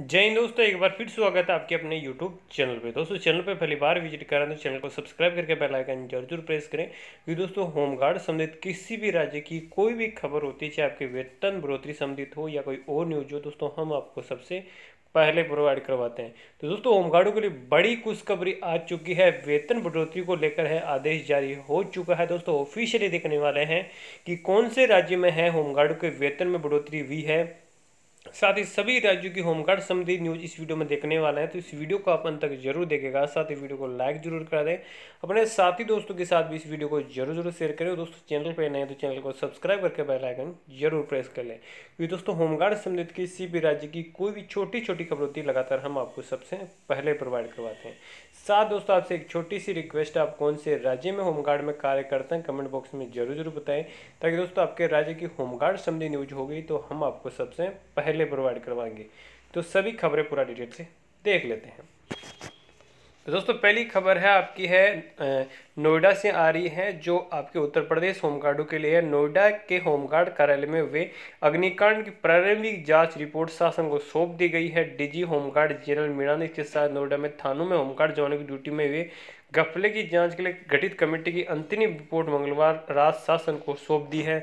जय हिंद दोस्तों एक बार फिर स्वागत है आपके अपने यूट्यूब चैनल पे दोस्तों चैनल पे पहली बार विजिट कर रहे हैं तो चैनल को सब्सक्राइब करके बेल आइकन जरूर प्रेस करें क्योंकि दोस्तों होमगार्ड संबंधित किसी भी राज्य की कोई भी खबर होती है चाहे आपके वेतन बढ़ोतरी संबंधित हो या कोई और न्यूज हो दोस्तों हम आपको सबसे पहले प्रोवाइड करवाते हैं तो दोस्तों होमगार्डों के लिए बड़ी खुशखबरी आ चुकी है वेतन बढ़ोतरी को लेकर है आदेश जारी हो चुका है दोस्तों ऑफिशियली देखने वाले हैं कि कौन से राज्य में है होमगार्डों के वेतन में बढ़ोतरी हुई है साथ ही सभी राज्यों की होमगार्ड संबंधी न्यूज इस वीडियो में देखने वाले हैं तो इस वीडियो को आप तक जरूर देखेगा साथ ही वीडियो को लाइक जरूर करा दें अपने साथी दोस्तों के साथ भी इस वीडियो को जरूर जरूर शेयर करें दोस्तों चैनल पर नए तो चैनल को सब्सक्राइब करके बेलाइकन जरूर प्रेस कर लें क्योंकि दोस्तों होमगार्ड संबंधित किसी भी राज्य की कोई भी छोटी छोटी खबर होती है लगातार हम आपको सबसे पहले प्रोवाइड करवाते हैं साथ दोस्तों आपसे एक छोटी सी रिक्वेस्ट आप कौन से राज्य में होमगार्ड में कार्य करते हैं कमेंट बॉक्स में जरूर जरूर बताएं ताकि दोस्तों आपके राज्य की होमगार्ड संबंधी न्यूज होगी तो हम आपको सबसे पहले खबरें प्रोवाइड करवाएंगे तो सभी खबरें पूरा डिटेल से देख लेते हैं तो दोस्तों पहली खबर है आपकी है नोएडा से आ रही है जो आपके उत्तर प्रदेश होमगार्डो के लिए है नोएडा के होमगार्ड कार्यालय में हुए अग्निकांड की प्रारंभिक जांच रिपोर्ट शासन को सौंप दी गई है डीजी होमगार्ड जनरल मीणा ने इसके साथ नोएडा में थानों में होमगार्ड जवानों की ड्यूटी में हुए गफले की जांच के लिए गठित कमेटी की अंतिम रिपोर्ट मंगलवार रात शासन को सौंप दी है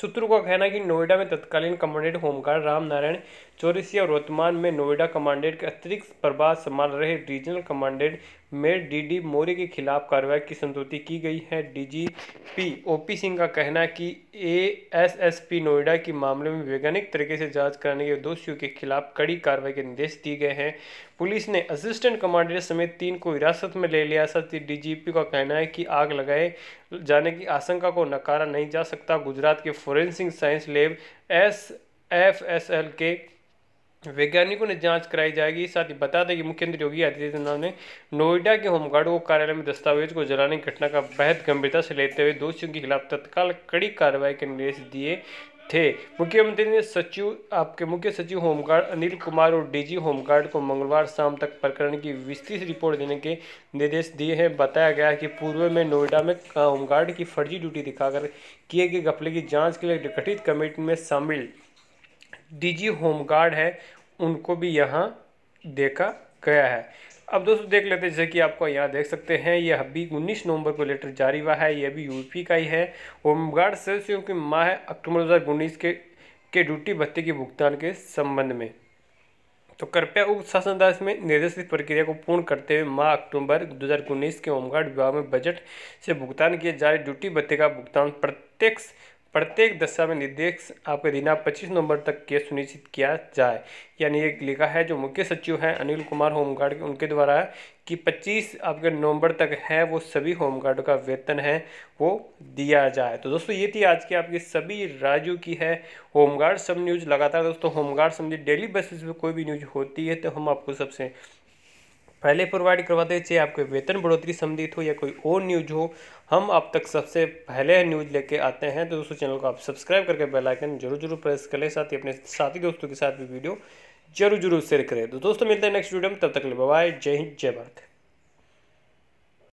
सूत्रों का कहना है कि नोएडा में तत्कालीन कमांडेंट होमगार्ड राम नारायण चौरसिया और वर्तमान में नोएडा कमांडेंट के अतिरिक्त प्रभार संभाल रहे regional commandant mayor D D Maurya के खिलाफ कार्रवाई की संतुति की गई है डीजीपी ओपी सिंह का कहना है कि एएसएसपी नोएडा के मामले में वैज्ञानिक तरीके से जांच कराने के दोषियों के खिलाफ कड़ी कार्रवाई के निर्देश दिए गए हैं पुलिस ने असिस्टेंट कमांडेंट समेत तीन को हिरासत में ले लिया साथ ही डीजीपी का कहना है कि आग लगाए जाने की आशंका को नकारा नहीं जा सकता गुजरात के forensic science lab S F S L के वैज्ञानिकों ने जांच कराई जाएगी साथ ही बता दें कि मुख्यमंत्री योगी आदित्यनाथ ने नोएडा के होमगार्ड को कार्यालय में दस्तावेज को जलाने की घटना का बेहद गंभीरता से लेते हुए दोषियों के खिलाफ तत्काल कड़ी कार्रवाई के निर्देश दिए थे मुख्यमंत्री ने सचिव आपके मुख्य सचिव होमगार्ड अनिल कुमार और डीजी होमगार्ड को मंगलवार शाम तक प्रकरण की विस्तृत रिपोर्ट देने के निर्देश दिए हैं बताया गया कि पूर्व में नोएडा में होमगार्ड की फर्जी ड्यूटी दिखाकर किए गए घपले की जांच के लिए गठित कमेटी में शामिल डीजी होमगार्ड है उनको भी यहाँ देखा गया है अब दोस्तों देख लेते हैं जैसे कि आपको यहाँ देख सकते हैं ये अभी 19 नवंबर को लेटर जारी हुआ है ये अभी यूपी का ही है होमगार्ड सदस्यों की माह अक्टूबर 2019 के के ड्यूटी भत्ते के भुगतान के संबंध में तो कृपया उप शासन दास में निर्देशित प्रक्रिया को पूर्ण करते हुए माह अक्टूबर 2019 के होमगार्ड विभाग में बजट से भुगतान किए जा रहे ड्यूटी भत्ते का भुगतान प्रत्यक्ष प्रत्येक दशा में निर्देश आपके दिना 25 नवंबर तक के सुनिश्चित किया जाए यानी एक लिखा है जो मुख्य सचिव हैं अनिल कुमार होमगार्ड के उनके द्वारा कि 25 आपके नवंबर तक है वो सभी होमगार्ड का वेतन है वो दिया जाए तो दोस्तों ये थी आज की आपकी सभी राज्यों की है होमगार्ड सब न्यूज़ लगातार दोस्तों होमगार्ड समझिए डेली बेसिस पे कोई भी न्यूज़ होती है तो हम आपको सबसे पहले प्रोवाइड करवाते हैं चाहे आपको वेतन बढ़ोतरी संबंधित हो या कोई और न्यूज हो हम आप तक सबसे पहले न्यूज लेके आते हैं तो दोस्तों चैनल को आप सब्सक्राइब करके बेल आइकन जरूर जरूर प्रेस कर लें साथ ही अपने साथी दोस्तों के साथ भी वीडियो जरूर जरूर शेयर करें तो दोस्तों मिलते हैं नेक्स्ट वीडियो में तब तक ले बाय जय हिंद जय भारत